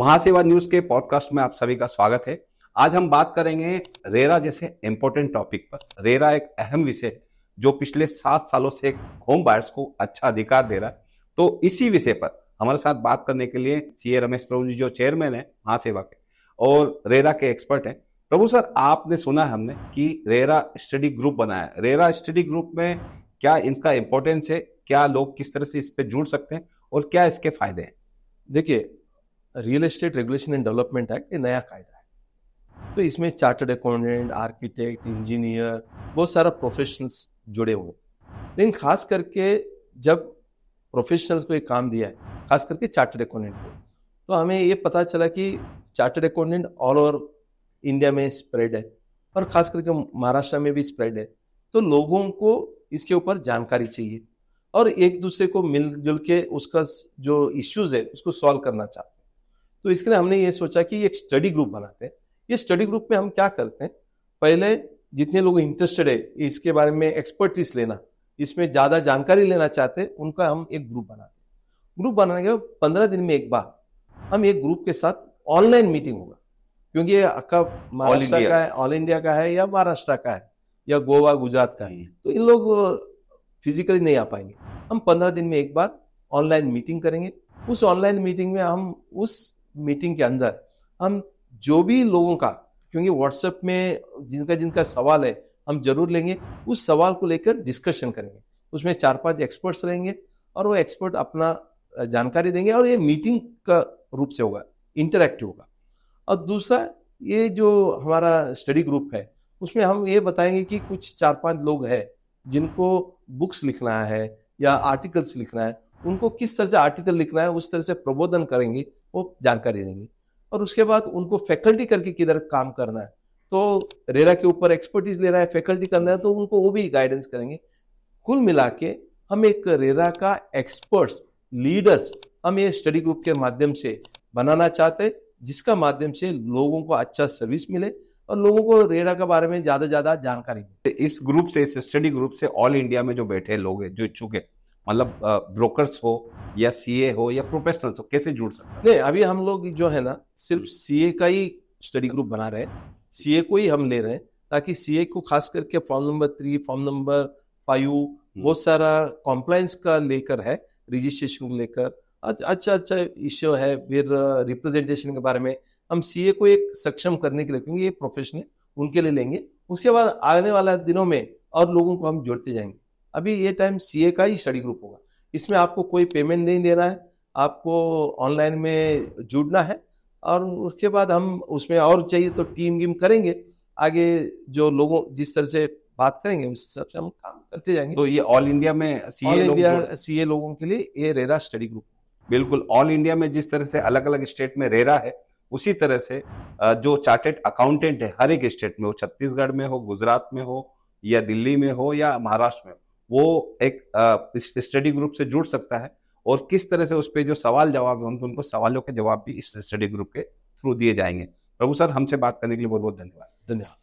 महासेवा news के podcast में आप सभी का स्वागत है आज हम बात करेंगे रेरा जैसे इंपॉर्टेंट टॉपिक पर रेरा एक अहम विषय है जो पिछले सात सालों से होम बायर्स को अच्छा अधिकार दे रहा है तो इसी विषय पर हमारे साथ बात करने के लिए सी ए रमेश प्रभु जी जो चेयरमैन है महासेवा के और रेरा के एक्सपर्ट हैं प्रभु सर आपने सुना है हमने कि रेरा स्टडी ग्रुप बनाया रेरा स्टडी ग्रुप में क्या इसका इम्पोर्टेंस है क्या लोग किस तरह से इस पर जुड़ सकते हैं और क्या इसके फायदे हैं देखिए real estate regulation and development act ये नया कायदा है तो इसमें चार्टर्ड अकाउंटेंट आर्किटेक्ट इंजीनियर बहुत सारा प्रोफेशनल्स जुड़े हुए लेकिन खास करके जब प्रोफेशनल्स को एक काम दिया है खास करके चार्टर्ड अकाउंटेंट को तो हमें ये पता चला कि chartered accountant all over India में स्प्रेड है और खास करके महाराष्ट्र में भी स्प्रेड है तो लोगों को इसके ऊपर जानकारी चाहिए और एक दूसरे को मिलजुल के उसका जो इश्यूज़ है उसको सॉल्व करना चाहते हैं तो इसके लिए हमने ये सोचा कि एक स्टडी ग्रुप बनाते हैं ये स्टडी ग्रुप में हम क्या करते हैं पहले जितने लोग इंटरेस्टेड है इसके बारे में एक्सपर्टीज लेना इसमें ज़्यादा जानकारी लेना चाहते हैं उनका हम एक ग्रुप बनाते हैं ग्रुप बनाने के बाद पंद्रह दिन में एक बार हम एक ग्रुप के साथ ऑनलाइन मीटिंग होगा क्योंकि ये अक्का महाराष्ट्र का है ऑल इंडिया का है या महाराष्ट्र का है या गोवा गुजरात का है हम्म। तो इन लोग फिजिकली नहीं आ पाएंगे हम पंद्रह दिन में एक बार ऑनलाइन मीटिंग करेंगे उस ऑनलाइन मीटिंग में हम उस मीटिंग के अंदर हम जो भी लोगों का क्योंकि व्हाट्सएप में जिनका जिनका सवाल है हम जरूर लेंगे उस सवाल को लेकर डिस्कशन करेंगे उसमें चार पांच एक्सपर्ट्स रहेंगे और वो एक्सपर्ट अपना जानकारी देंगे और ये मीटिंग का रूप से होगा इंटरेक्टिव होगा और दूसरा ये जो हमारा स्टडी ग्रुप है उसमें हम ये बताएंगे कि कुछ चार पांच लोग हैं जिनको बुक्स लिखना है या आर्टिकल्स लिखना है उनको किस तरह से आर्टिकल लिखना है उस तरह से प्रबोधन करेंगे वो जानकारी देंगे और उसके बाद उनको फैकल्टी करके किधर काम करना है तो रेरा के ऊपर एक्सपर्टीज लेना है फैकल्टी करना है तो उनको वो भी गाइडेंस करेंगे कुल मिला के हम एक रेरा का एक्सपर्ट्स लीडर्स हम ये स्टडी ग्रुप के माध्यम से बनाना चाहते जिसका माध्यम से लोगों को अच्छा सर्विस मिले और लोगों को रेरा के बारे में ज्यादा ज्यादा जानकारी मिले इस ग्रुप से इस स्टडी ग्रुप से ऑल इंडिया में जो बैठे लोग हैं जो इच्छुक है मतलब ब्रोकर्स हो या सीए हो या प्रोफेशनल्स हो कैसे जुड़ सकते हैं नहीं अभी हम लोग जो है ना सिर्फ सीए हम्म। का ही स्टडी ग्रुप बना रहे हैं सीए को ही हम ले रहे हैं ताकि सीए को खास करके form number three form number five बहुत सारा कॉम्प्लायंस का लेकर है रजिस्ट्रेशन को लेकर अच्छा अच्छा इश्यू है फिर रिप्रेजेंटेशन के बारे में हम सीए को एक सक्षम करने के लिए क्योंकि ये प्रोफेशन है उनके लिए लेंगे उसके बाद आने वाला दिनों में और लोगों को हम जोड़ते जाएंगे अभी ये टाइम सीए का ही स्टडी ग्रुप होगा इसमें आपको कोई पेमेंट नहीं देना है आपको ऑनलाइन में जुड़ना है और उसके बाद हम उसमें और चाहिए तो टीम गिम करेंगे आगे जो लोगों जिस तरह से बात करेंगे उस हिसाब से हम काम करते जाएंगे तो ये ऑल इंडिया में सीए इंडिया सीए लोगों के लिए ये रेरा स्टडी ग्रुप बिल्कुल ऑल इंडिया में जिस तरह से अलग अलग स्टेट में रेरा है उसी तरह से जो चार्टेड अकाउंटेंट है हर एक स्टेट में हो छत्तीसगढ़ में हो गुजरात में हो या दिल्ली में हो या महाराष्ट्र में हो वो एक स्टडी ग्रुप से जुड़ सकता है और किस तरह से उस पर जो सवाल जवाब है उनको उनको सवालों के जवाब भी इस स्टडी ग्रुप के थ्रू दिए जाएंगे प्रभु सर हमसे बात करने के लिए बहुत बहुत धन्यवाद धन्यवाद